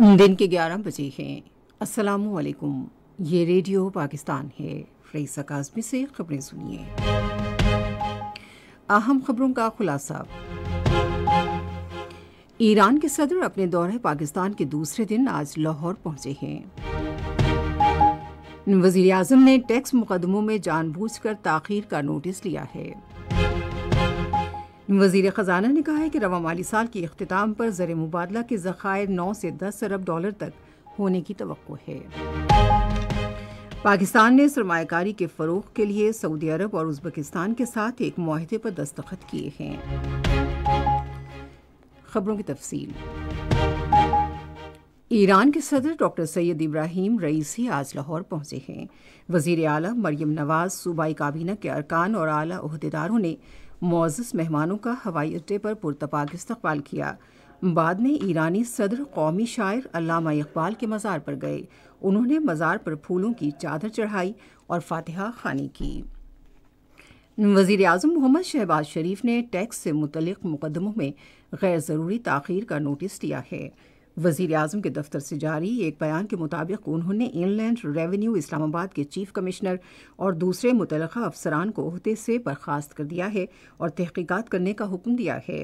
दिन के 11 बजे हैं अस्सलाम वालेकुम ये रेडियो पाकिस्तान है फ्रेस अकाजमी से खबरें सुनिए अहम खबरों का खुलासा ईरान के सदर अपने दौरे पाकिस्तान के दूसरे दिन आज लाहौर पहुंचे हैं वजीर अजम ने टैक्स मुकदमों में जानबूझकर ताखीर का नोटिस लिया है वजीर ख़जाना ने कहा है कि रवा माली साल के अख्ताम पर ज़र मुबादला के ज़ख़ायर नौ से दस अरब डॉलर तक होने की तो है पाकिस्तान ने सरमाकारी के फ़रोग के लिए सऊदी अरब और उज़्बेकिस्तान के साथ एक माहे पर दस्तखत किए हैं खबरों की तफसील ईरान के सदर डॉक्टर सैयद इब्राहिम रईसी आज लाहौर पहुंचे हैं वजीर अली मरियम नवाज सूबाई काबीना के अरकान और आला अहदेदारों ने मोजस मेहमानों का हवाई अड्डे पर पुरतपाक इस्तेवाल किया बाद में ईरानी सदर कौमी शायर अलामा इकबाल के मज़ार पर गए उन्होंने मज़ार पर फूलों की चादर चढ़ाई और फातिहा खानी की वज़ी अजम मोहम्मद शहबाज शरीफ ने टैक्स से मुतलिक मुकदमों में गैर ज़रूरी तखीर का नोटिस दिया है वजीर आजम के दफ्तर से जारी एक बयान के मुताबिक उन्होंने इनलैंड रेवेन्यू इस्लामाबाद के चीफ कमिश्नर और दूसरे मुतल अफसरान को अहदे से बर्खास्त कर दिया है और तहकीकत करने का हुक्म दिया है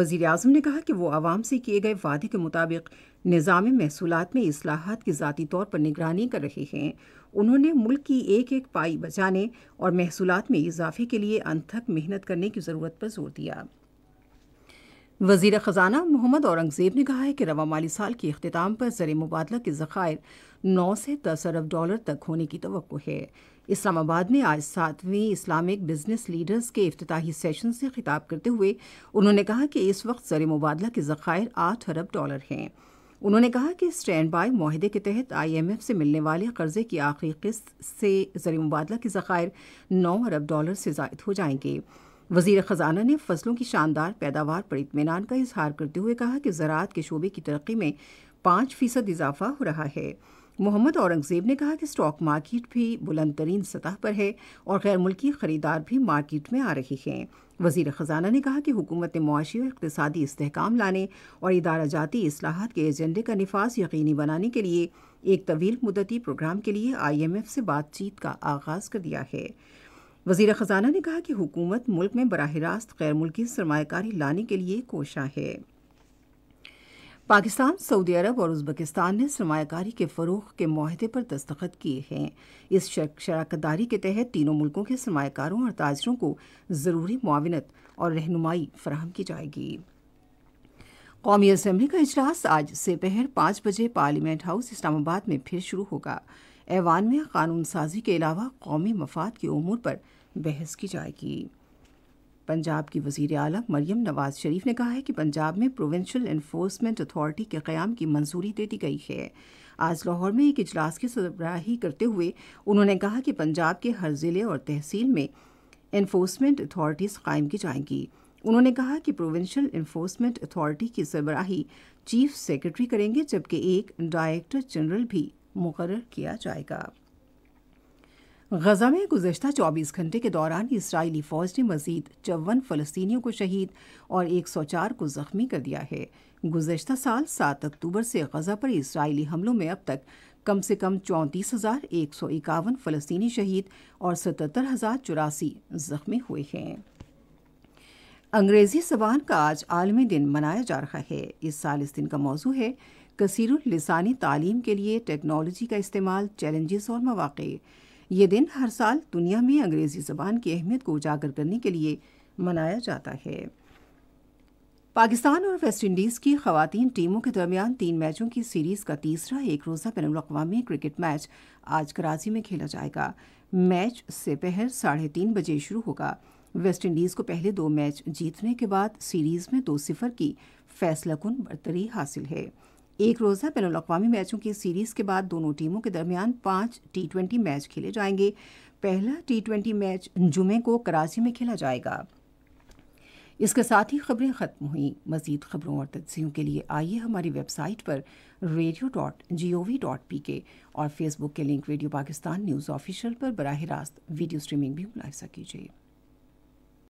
वजीर अजम ने कहा कि वो आवाम से किए गए वादे के मुताबिक निज़ाम महसूलत में असलाहत की ज़ाती तौर पर निगरानी कर रहे हैं उन्होंने मुल्क की एक एक पाई बचाने और महसूलत में इजाफे के लिए अनथक मेहनत करने की ज़रूरत पर जोर दिया वजीर ख़जाना मोहम्मद औरंगज़ेब ने कहा है कि रवा माली साल के अख्ताम पर ज़र मुबादला के ज़ख़ायर नौ से दस अरब डॉलर तक होने की तो है इस्लामाबाद में आज सातवें इस्लामिक बिजनेस लीडर्स के अफ्ताही सेशन से खिताब करते हुए उन्होंने कहा कि इस वक्त ज़र मुबादला के ज़ख़ायर आठ अरब डॉलर हैं उन्होंने कहा कि स्टैंड बाय माहदे के तहत आई एम एफ से मिलने वाले कर्जे की आखिरी किस्त से जर मुबादला के ज़ख़ायर नौ अरब डॉलर से जायद हो जाएंगे वजीर ख़जाना ने फसलों की शानदार पैदावार पर इतमान का इजहार करते हुए कहा कि ज़रात के शोबे की तरक्की में पांच फ़ीसद इजाफा हो रहा है मोहम्मद औरंगज़ेब ने कहा कि स्टॉक मार्केट भी बुलंद तरीन सतह पर है और गैर मुल्की ख़रीदार भी मार्केट में आ रही है वजीर ख़जाना ने कहा कि हुकूमत ने मुआशी और इकतदी इसकाम लाने और इदारा जाती असलाहत के एजेंडे का नफाज यकीनी बनाने के लिए एक तवील मुदती प्रोग्राम के लिए आई एम एफ़ से बातचीत का आगाज़ कर दिया है वजीर ख़जाना ने कहा कि हुकूमत मुल्क में बरह रास्त गैर मुल्की सरमाकारी लाने के लिए कोशा है पाकिस्तान सऊदी अरब और उज़्बेकिस्तान ने सरमाकारी के फ़रोग के माहदे पर दस्तखत किए हैं इस शराकतदारी के तहत तीनों मुल्कों के सरमाकारों और ताजरों को ज़रूरी मुआवनत और रहनुमाई फराम की जाएगी कौमी असम्बली का अजलास आज दोपहर पांच बजे पार्लियामेंट हाउस इस्लामाबाद में फिर शुरू होगा ऐवान में कानून साजी के अलावा कौमी मफाद के अमूर पर बहस की जाएगी पंजाब की वजीर अली मरियम नवाज शरीफ ने कहा है कि पंजाब में प्रोविंशल इन्फोर्समेंट अथॉरिटी के क़्याम की मंजूरी दे दी गई है आज लाहौर में एक इजलास की सरबराही करते हुए उन्होंने कहा कि पंजाब के हर ज़िले और तहसील में इन्फोर्समेंट अथॉरिटीज़ कायम की जाएंगी उन्होंने कहा कि प्रोविंशल इन्फोर्समेंट अथॉरिटी की सरबराही चीफ सेक्रेटरी करेंगे जबकि एक डायरेक्टर जनरल भी मुकर किया जाएगा गजा में गुजशत चौबीस घंटे के दौरान इसराइली फ़ौज ने मजीद चौवन फ़लस्तियों को शहीद और एक सौ चार को ज़ख्मी कर दिया है गुजशत साल सात अक्टूबर से गजा पर इसराइली हमलों में अब तक कम से कम चौंतीस हज़ार एक सौ इक्यावन फ़लस्तनी शहीद और सतहत्तर हज़ार चौरासी ज़ख्मी हुए हैं अंग्रेज़ी जबान का आज आलमी दिन मनाया जा रहा है इस साल इस दिन का मौजू है कसीरुल लिसानी तालीम के लिए टेक्नोलॉजी का इस्तेमाल चैलेंजेस और मौाक़ ये दिन हर साल दुनिया में अंग्रेज़ी ज़बान की अहमियत को उजागर करने के लिए मनाया जाता है पाकिस्तान और वेस्ट इंडीज़ की खातन टीमों के दरमियान तीन मैचों की सीरीज़ का तीसरा एक रोज़ा बैन अवी क्रिकेट मैच आज कराची में खेला जाएगा मैच से पहर साढ़े तीन बजे शुरू होगा वेस्ट इंडीज़ को पहले दो मैच जीतने के बाद सीरीज़ में दो सिफर की फैसला कन बरतरी हासिल है एक रोज़ा बैन अवी मैचों की सीरीज़ के बाद दोनों टीमों के दरमियान पांच टी ट्वेंटी मैच खेले जाएंगे पहला टी ट्वेंटी मैच जुमे को कराची में खेला जाएगा इसके साथ ही खबरें ख़त्म हुई मजीद खबरों और तजियों के लिए आइए हमारी वेबसाइट पर radio dot G O V dot P K और फेसबुक के link radio Pakistan news official पर बरह रास्त वीडियो स्ट्रीमिंग भी मुलासा कीजिए